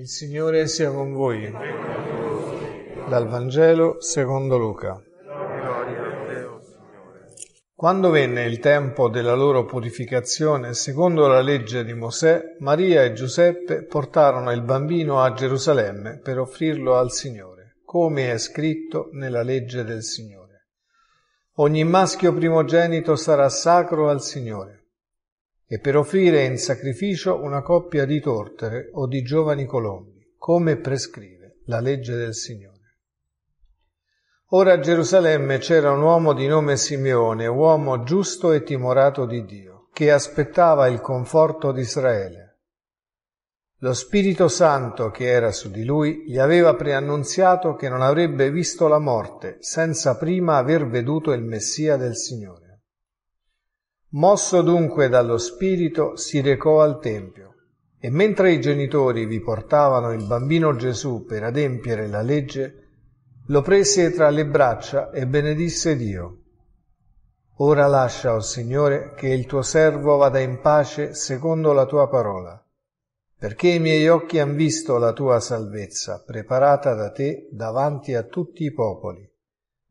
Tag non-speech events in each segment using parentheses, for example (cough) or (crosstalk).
Il Signore sia con voi. Dal Vangelo secondo Luca. Quando venne il tempo della loro purificazione, secondo la legge di Mosè, Maria e Giuseppe portarono il bambino a Gerusalemme per offrirlo al Signore, come è scritto nella legge del Signore. Ogni maschio primogenito sarà sacro al Signore e per offrire in sacrificio una coppia di tortere o di giovani colombi, come prescrive la legge del Signore. Ora a Gerusalemme c'era un uomo di nome Simeone, uomo giusto e timorato di Dio, che aspettava il conforto di Israele. Lo Spirito Santo che era su di lui gli aveva preannunziato che non avrebbe visto la morte senza prima aver veduto il Messia del Signore. Mosso dunque dallo Spirito si recò al Tempio e mentre i genitori vi portavano il bambino Gesù per adempiere la legge, lo prese tra le braccia e benedisse Dio. Ora lascia, o oh Signore, che il tuo servo vada in pace secondo la tua parola, perché i miei occhi han visto la tua salvezza preparata da te davanti a tutti i popoli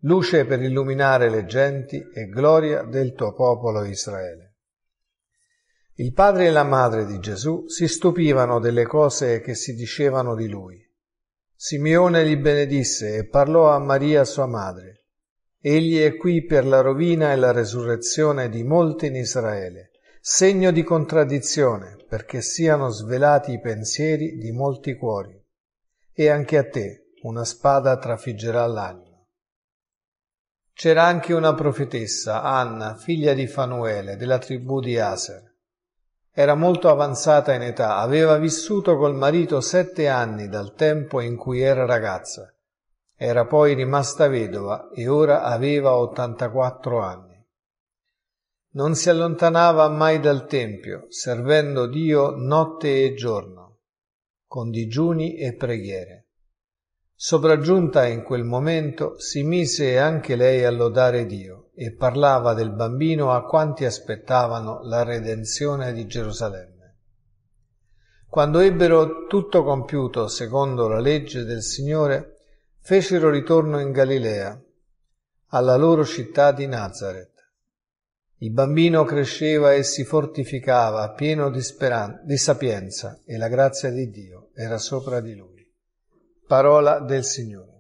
luce per illuminare le genti e gloria del tuo popolo Israele. Il padre e la madre di Gesù si stupivano delle cose che si dicevano di lui. Simeone li benedisse e parlò a Maria sua madre. Egli è qui per la rovina e la resurrezione di molti in Israele, segno di contraddizione, perché siano svelati i pensieri di molti cuori. E anche a te una spada trafiggerà l'anima c'era anche una profetessa, Anna, figlia di Fanuele, della tribù di Aser. Era molto avanzata in età, aveva vissuto col marito sette anni dal tempo in cui era ragazza. Era poi rimasta vedova e ora aveva 84 anni. Non si allontanava mai dal Tempio, servendo Dio notte e giorno, con digiuni e preghiere. Sopraggiunta in quel momento, si mise anche lei a lodare Dio e parlava del bambino a quanti aspettavano la redenzione di Gerusalemme. Quando ebbero tutto compiuto secondo la legge del Signore, fecero ritorno in Galilea, alla loro città di Nazareth. Il bambino cresceva e si fortificava pieno di, speran- di sapienza e la grazia di Dio era sopra di lui. Parola del Signore.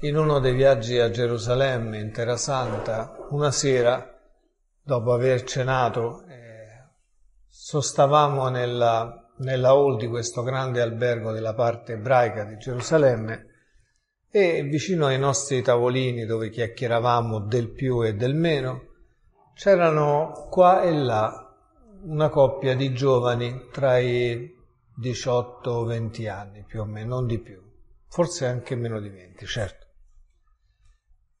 In uno dei viaggi a Gerusalemme, in Terra Santa, una sera, dopo aver cenato, eh, sostavamo nella, nella hall di questo grande albergo della parte ebraica di Gerusalemme e vicino ai nostri tavolini dove chiacchieravamo del più e del meno, c'erano qua e là una coppia di giovani tra i 18-20 anni più o meno, non di più, forse anche meno di 20, certo.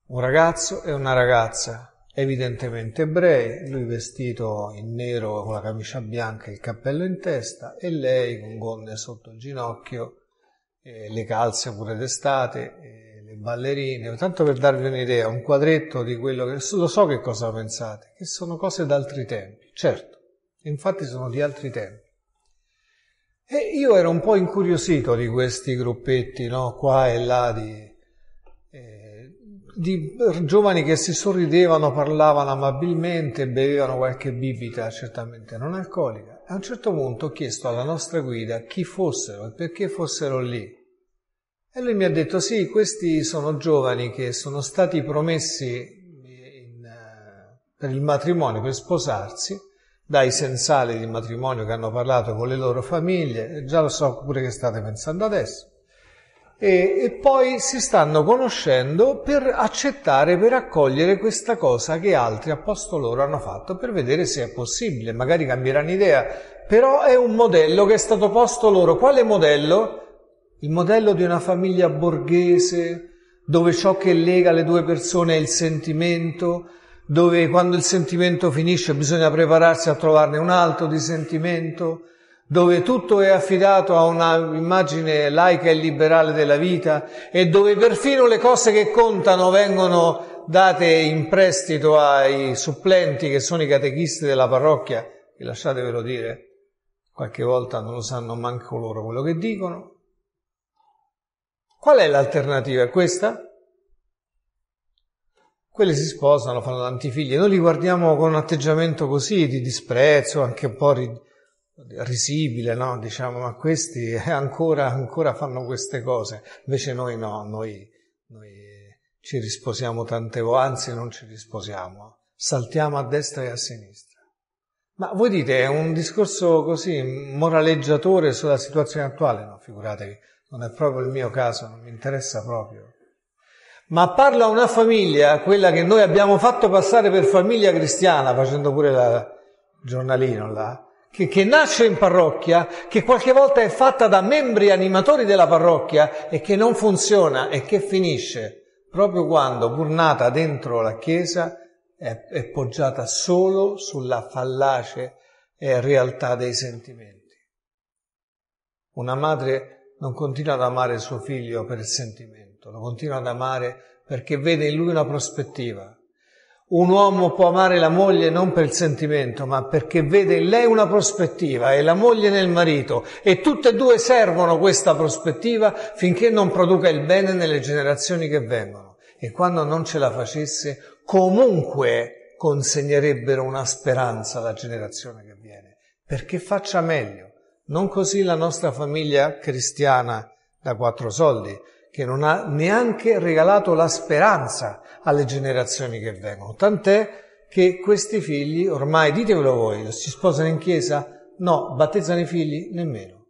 Un ragazzo e una ragazza, evidentemente ebrei, lui vestito in nero con la camicia bianca e il cappello in testa e lei con gonne sotto il ginocchio, le calze pure d'estate, le ballerine, tanto per darvi un'idea, un quadretto di quello che lo so che cosa pensate, che sono cose d'altri tempi, certo, infatti sono di altri tempi e io ero un po' incuriosito di questi gruppetti, no? qua e là, di, eh, di giovani che si sorridevano, parlavano amabilmente, bevevano qualche bibita, certamente non alcolica. A un certo punto ho chiesto alla nostra guida chi fossero e perché fossero lì. E lui mi ha detto, sì, questi sono giovani che sono stati promessi in, eh, per il matrimonio, per sposarsi, dai sensali di matrimonio che hanno parlato con le loro famiglie, già lo so pure che state pensando adesso, e, e poi si stanno conoscendo per accettare, per accogliere questa cosa che altri a posto loro hanno fatto, per vedere se è possibile, magari cambieranno idea, però è un modello che è stato posto loro. Quale modello? Il modello di una famiglia borghese, dove ciò che lega le due persone è il sentimento, dove quando il sentimento finisce bisogna prepararsi a trovarne un altro di sentimento, dove tutto è affidato a un'immagine laica e liberale della vita e dove perfino le cose che contano vengono date in prestito ai supplenti che sono i catechisti della parrocchia, e lasciatevelo dire, qualche volta non lo sanno manco loro quello che dicono. Qual è l'alternativa? È questa? Quelli si sposano, fanno tanti figli, noi li guardiamo con un atteggiamento così di disprezzo, anche un po' ri, risibile, no? Diciamo, ma questi (laughs) ancora, ancora fanno queste cose. Invece noi no, noi, noi ci risposiamo tante volte, anzi non ci risposiamo, saltiamo a destra e a sinistra. Ma voi dite, è un discorso così moraleggiatore sulla situazione attuale? No, figuratevi, non è proprio il mio caso, non mi interessa proprio ma parla a una famiglia, quella che noi abbiamo fatto passare per famiglia cristiana, facendo pure la giornalino là, che, che, nasce in parrocchia, che qualche volta è fatta da membri animatori della parrocchia e che non funziona e che finisce proprio quando, pur nata dentro la Chiesa, è, è poggiata solo sulla fallace eh, realtà dei sentimenti. Una madre non continua ad amare suo figlio per sentimento tutto, lo continua ad amare perché vede in lui una prospettiva. Un uomo può amare la moglie non per il sentimento, ma perché vede in lei una prospettiva e la moglie nel marito e tutte e due servono questa prospettiva finché non produca il bene nelle generazioni che vengono. E quando non ce la facesse, comunque consegnerebbero una speranza alla generazione che viene, perché faccia meglio. Non così la nostra famiglia cristiana da quattro soldi, che non ha neanche regalato la speranza alle generazioni che vengono, tant'è che questi figli, ormai ditemelo voi, si sposano in chiesa? No, battezzano i figli? Nemmeno.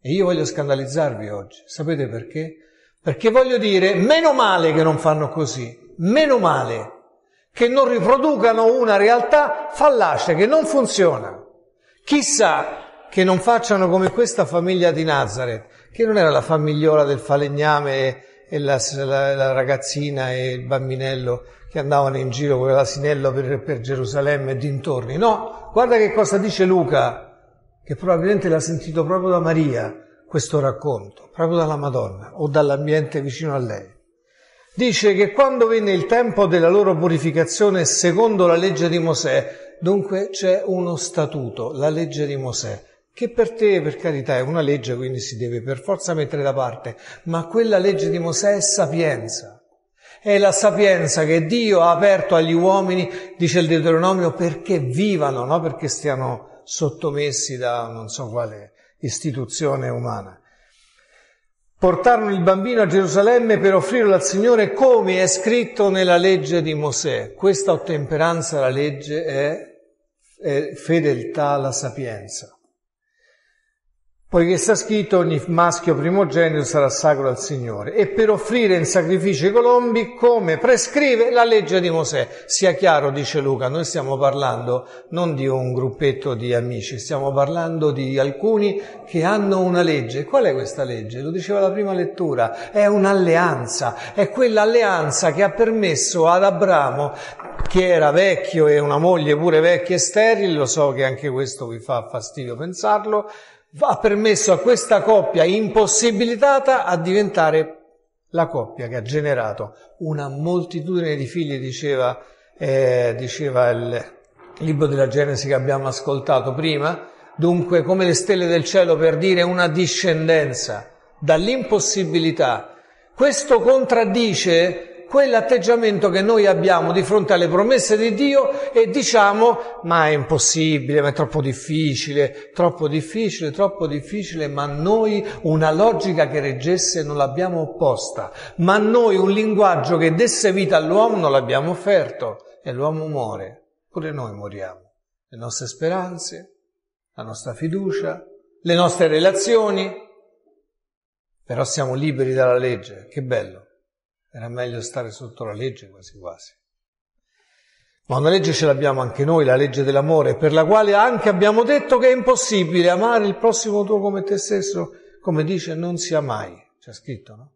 E io voglio scandalizzarvi oggi, sapete perché? Perché voglio dire, meno male che non fanno così, meno male che non riproducano una realtà fallace, che non funziona. Chissà che non facciano come questa famiglia di Nazareth, che non era la famigliola del falegname e la, la, la, ragazzina e il bambinello che andavano in giro con l'asinello per, per Gerusalemme e dintorni. No, guarda che cosa dice Luca, che probabilmente l'ha sentito proprio da Maria questo racconto, proprio dalla Madonna o dall'ambiente vicino a lei. Dice che quando venne il tempo della loro purificazione secondo la legge di Mosè, dunque c'è uno statuto, la legge di Mosè, che per te, per carità, è una legge, quindi si deve per forza mettere da parte, ma quella legge di Mosè è sapienza. È la sapienza che Dio ha aperto agli uomini, dice il Deuteronomio, perché vivano, non perché stiano sottomessi da non so quale istituzione umana. Portarono il bambino a Gerusalemme per offrirlo al Signore come è scritto nella legge di Mosè. Questa ottemperanza alla legge è, è fedeltà alla sapienza poiché sta scritto ogni maschio primogenito sarà sacro al Signore, e per offrire in sacrificio i colombi come prescrive la legge di Mosè. Sia chiaro, dice Luca, noi stiamo parlando non di un gruppetto di amici, stiamo parlando di alcuni che hanno una legge. Qual è questa legge? Lo diceva la prima lettura, è un'alleanza, è quell'alleanza che ha permesso ad Abramo che era vecchio e una moglie pure vecchia e sterile, lo so che anche questo vi fa fastidio pensarlo, ha permesso a questa coppia impossibilitata a diventare la coppia che ha generato una moltitudine di figli, diceva, eh, diceva il libro della Genesi che abbiamo ascoltato prima, dunque come le stelle del cielo per dire una discendenza dall'impossibilità. Questo contraddice quell'atteggiamento che noi abbiamo di fronte alle promesse di Dio e diciamo ma è impossibile, ma è troppo difficile, troppo difficile, troppo difficile, ma noi una logica che reggesse non l'abbiamo opposta, ma noi un linguaggio che desse vita all'uomo non l'abbiamo offerto e l'uomo muore, pure noi moriamo. Le nostre speranze, la nostra fiducia, le nostre relazioni, però siamo liberi dalla legge, che bello. Era meglio stare sotto la legge quasi quasi. Ma una legge ce l'abbiamo anche noi, la legge dell'amore, per la quale anche abbiamo detto che è impossibile amare il prossimo tuo come te stesso, come dice non sia mai, c'è scritto, no?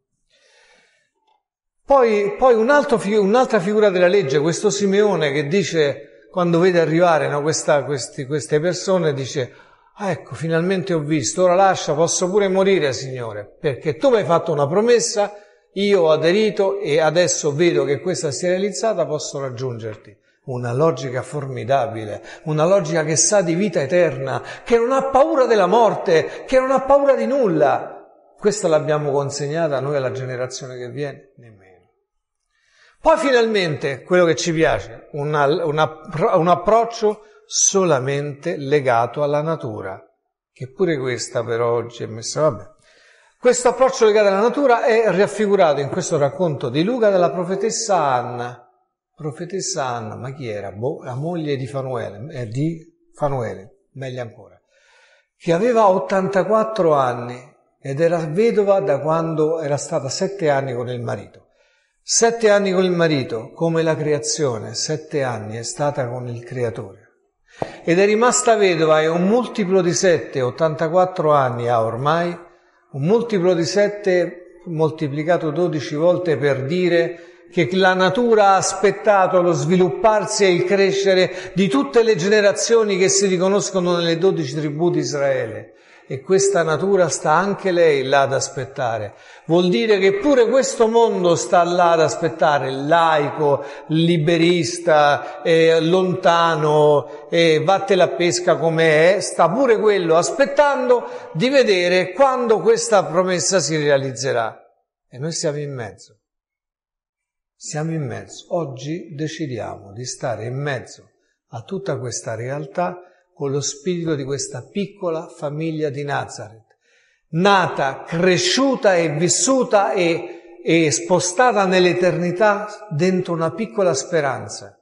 Poi, poi un fig- un'altra figura della legge, questo Simeone che dice, quando vede arrivare no, questa, questi, queste persone, dice, ah, ecco, finalmente ho visto, ora lascia, posso pure morire, Signore, perché tu mi hai fatto una promessa io ho aderito e adesso vedo che questa si è realizzata, posso raggiungerti. Una logica formidabile, una logica che sa di vita eterna, che non ha paura della morte, che non ha paura di nulla. Questa l'abbiamo consegnata noi alla generazione che viene? Nemmeno. Poi finalmente, quello che ci piace, una, una, un approccio solamente legato alla natura, che pure questa per oggi è messa, vabbè. Questo approccio legato alla natura è raffigurato in questo racconto di Luca dalla profetessa Anna. Profetessa Anna, ma chi era? Bo, la moglie di Fanuele, eh, di Fanuele, meglio ancora, che aveva 84 anni ed era vedova da quando era stata 7 anni con il marito. Sette anni con il marito, come la creazione, sette anni è stata con il creatore. Ed è rimasta vedova e un multiplo di sette, 84 anni ha ormai, un multiplo di 7 moltiplicato 12 volte per dire che la natura ha aspettato lo svilupparsi e il crescere di tutte le generazioni che si riconoscono nelle dodici tribù di Israele e questa natura sta anche lei là ad aspettare. Vuol dire che pure questo mondo sta là ad aspettare, laico, liberista, eh, lontano, eh, vatte la pesca come è, sta pure quello aspettando di vedere quando questa promessa si realizzerà. E noi siamo in mezzo. Siamo in mezzo. Oggi decidiamo di stare in mezzo a tutta questa realtà con lo spirito di questa piccola famiglia di Nazareth, nata, cresciuta e vissuta e, e spostata nell'eternità dentro una piccola speranza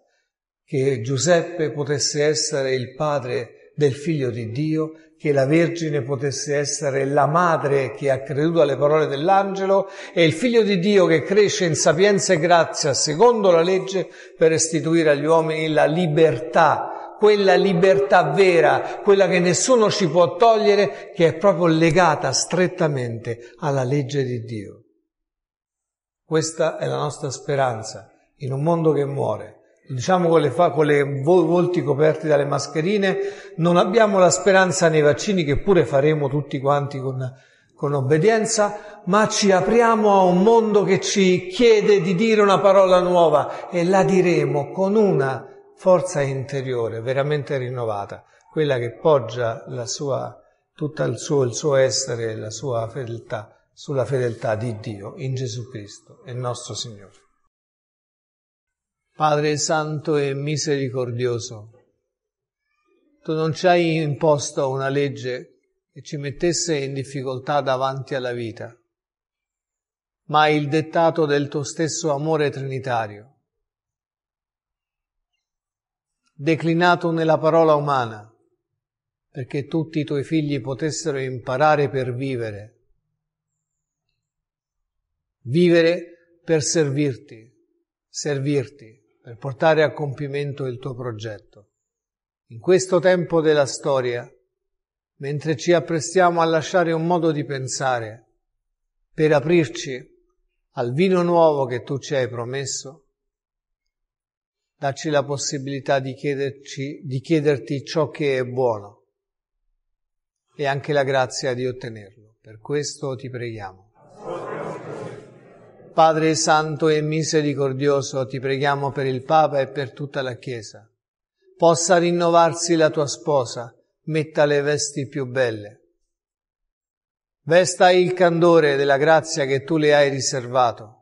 che Giuseppe potesse essere il padre del figlio di Dio, che la Vergine potesse essere la madre che ha creduto alle parole dell'angelo e il figlio di Dio che cresce in sapienza e grazia secondo la legge per restituire agli uomini la libertà quella libertà vera, quella che nessuno ci può togliere, che è proprio legata strettamente alla legge di Dio. Questa è la nostra speranza in un mondo che muore. Diciamo con le, fa, con le volti coperti dalle mascherine, non abbiamo la speranza nei vaccini che pure faremo tutti quanti con, con obbedienza, ma ci apriamo a un mondo che ci chiede di dire una parola nuova e la diremo con una forza interiore veramente rinnovata, quella che poggia sua, tutto il suo, il suo essere e la sua fedeltà sulla fedeltà di Dio in Gesù Cristo il nostro Signore. Padre Santo e misericordioso, tu non ci hai imposto una legge che ci mettesse in difficoltà davanti alla vita, ma il dettato del tuo stesso amore trinitario declinato nella parola umana, perché tutti i tuoi figli potessero imparare per vivere, vivere per servirti, servirti, per portare a compimento il tuo progetto. In questo tempo della storia, mentre ci apprestiamo a lasciare un modo di pensare per aprirci al vino nuovo che tu ci hai promesso, Dacci la possibilità di, chiederci, di chiederti ciò che è buono e anche la grazia di ottenerlo. Per questo ti preghiamo. Padre Santo e misericordioso, ti preghiamo per il Papa e per tutta la Chiesa. Possa rinnovarsi la tua sposa, metta le vesti più belle. Vesta il candore della grazia che tu le hai riservato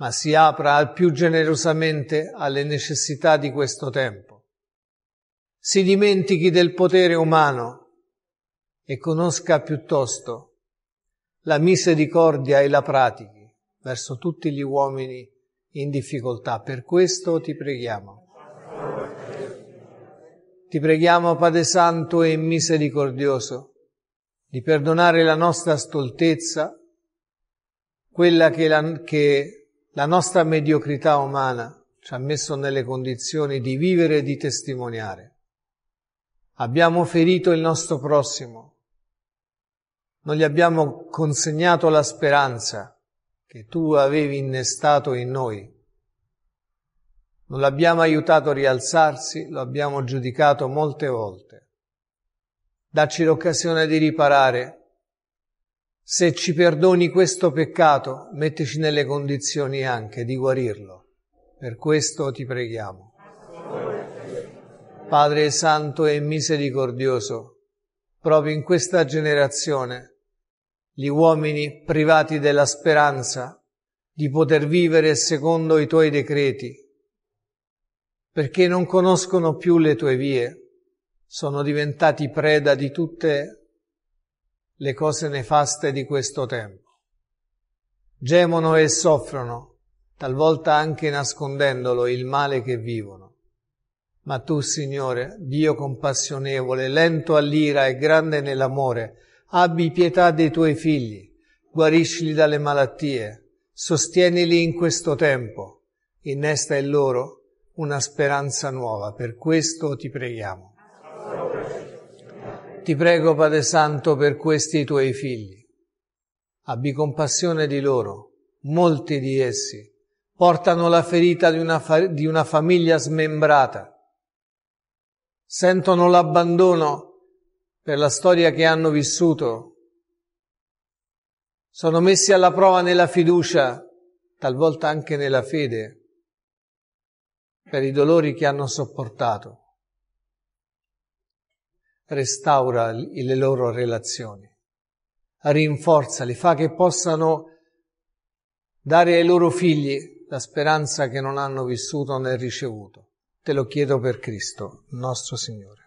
ma si apra al più generosamente alle necessità di questo tempo. Si dimentichi del potere umano e conosca piuttosto la misericordia e la pratichi verso tutti gli uomini in difficoltà. Per questo ti preghiamo. Ti preghiamo, Padre Santo e misericordioso, di perdonare la nostra stoltezza, quella che, la, che la nostra mediocrità umana ci ha messo nelle condizioni di vivere e di testimoniare. Abbiamo ferito il nostro prossimo. Non gli abbiamo consegnato la speranza che tu avevi innestato in noi. Non l'abbiamo aiutato a rialzarsi, lo abbiamo giudicato molte volte. Dacci l'occasione di riparare se ci perdoni questo peccato, mettici nelle condizioni anche di guarirlo. Per questo ti preghiamo. Padre Santo e misericordioso, proprio in questa generazione, gli uomini privati della speranza di poter vivere secondo i tuoi decreti, perché non conoscono più le tue vie, sono diventati preda di tutte le cose nefaste di questo tempo. Gemono e soffrono, talvolta anche nascondendolo, il male che vivono. Ma tu, Signore, Dio compassionevole, lento all'ira e grande nell'amore, abbi pietà dei tuoi figli, guariscili dalle malattie, sostienili in questo tempo, innesta in loro una speranza nuova. Per questo ti preghiamo. Ti prego, Padre Santo, per questi tuoi figli. Abbi compassione di loro, molti di essi portano la ferita di una, fa- di una famiglia smembrata, sentono l'abbandono per la storia che hanno vissuto, sono messi alla prova nella fiducia, talvolta anche nella fede, per i dolori che hanno sopportato restaura le loro relazioni, rinforzali, fa che possano dare ai loro figli la speranza che non hanno vissuto né ricevuto. Te lo chiedo per Cristo, nostro Signore.